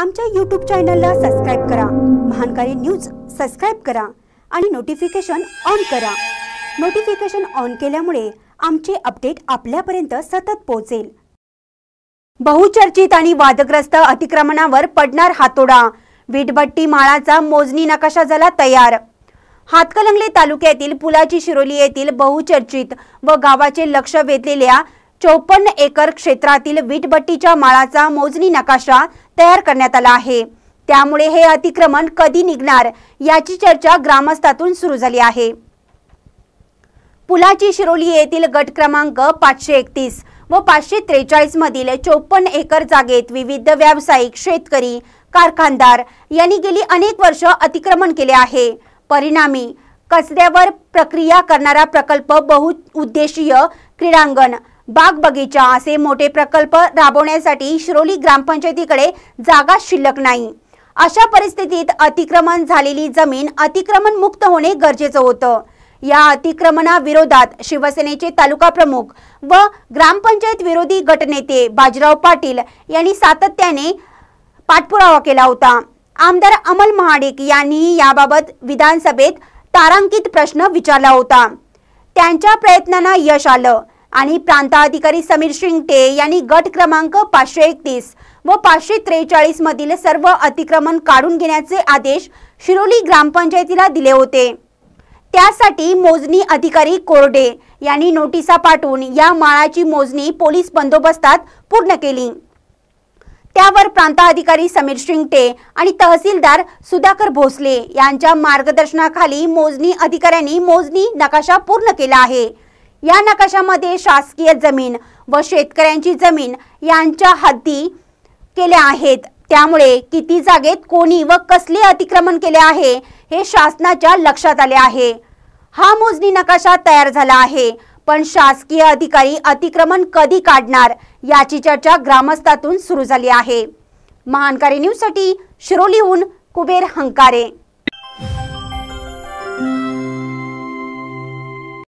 आमच्या यूट्यूब चॅनलला सबस्क्राईब करा महानकारी न्यूज सबस्क्राईब करा आणि नोटिफिकेशन ऑन करा नोटिफिकेशन ऑन केल्यामुळे आमचे अपडेट आपल्यापर्यंत सतत पोहोचेल बहुचर्चित आणि वादग्रस्त अतिक्रमणावर पडणार हातोडा विटभट्टी माळाचा मोजणी नकाशा झाला तयार हातकलंगले तालुक्यातील पुलाची शिरोली येथील बहुचर्चित व गावाचे लक्ष वेधलेल्या चौपन्न एकर क्षेत्रातील विटभट्टीच्या माळाचा मोजणी नकाशा तयार करण्यात आला आहे त्यामुळे हे अतिक्रमण कधी निघणार याची चर्चा ग्रामस्थातून सुरू झाली आहे पुलाची शिरोली येथील गट क्रमांक पाचशे एकतीस व पाचशे त्रेचाळीस मधील चोपन्न एकर जागेत विविध व्यावसायिक शेतकरी कारखानदार यांनी गेली अनेक वर्ष अतिक्रमण केले आहे परिणामी कचऱ्यावर प्रक्रिया करणारा प्रकल्प बहुउद्देशीय क्रीडांगण बाग बगीचा असे मोठे प्रकल्प राबवण्यासाठी शिरोली ग्रामपंचायतीकडे जागा शिल्लक नाही अशा परिस्थितीत अतिक्रमण झालेली जमीन अतिक्रमण मुक्त होणे गरजेचं होतं या विरोधात शिवसेनेचे तालुका प्रमुख व ग्रामपंचायत विरोधी गटनेते बाजीराव पाटील यांनी सातत्याने पाठपुरावा केला होता आमदार अमल महाडिक यांनी याबाबत विधानसभेत तारांकित प्रश्न विचारला होता त्यांच्या प्रयत्नांना यश आलं आणि प्रांताधिकारी समीर शिंगटे यांनी गट क्रमांक पाचशे एकतीस व पाचशे त्रेचाळीस मधील सर्व अतिक्रमण काढून घेण्याचे आदेश शिरोली ग्रामपंचायतीला दिले होते त्यासाठी मोजणी अधिकारी कोरडे यांनी नोटिसा पाठवून या माळाची मोजणी पोलीस बंदोबस्तात पूर्ण केली त्यावर प्रांताधिकारी समीर शिंगटे आणि तहसीलदार सुधाकर भोसले यांच्या मार्गदर्शनाखाली मोजणी अधिकाऱ्यांनी मोजणी नकाशा पूर्ण केला आहे या नकाशामध्ये शासकीय जमीन व शेतकऱ्यांची जमीन यांच्या हद्दी केल्या आहेत त्यामुळे किती जागेत कोणी व कसले अतिक्रमण केले आहे हे शासनाच्या लक्षात आले आहे हा मोजणी नकाशा तयार झाला आहे पण शासकीय अधिकारी अतिक्रमण कधी काढणार याची चर्चा ग्रामस्थातून सुरू झाली आहे महानकारी साठी शिरोलीहून कुबेर हंकारे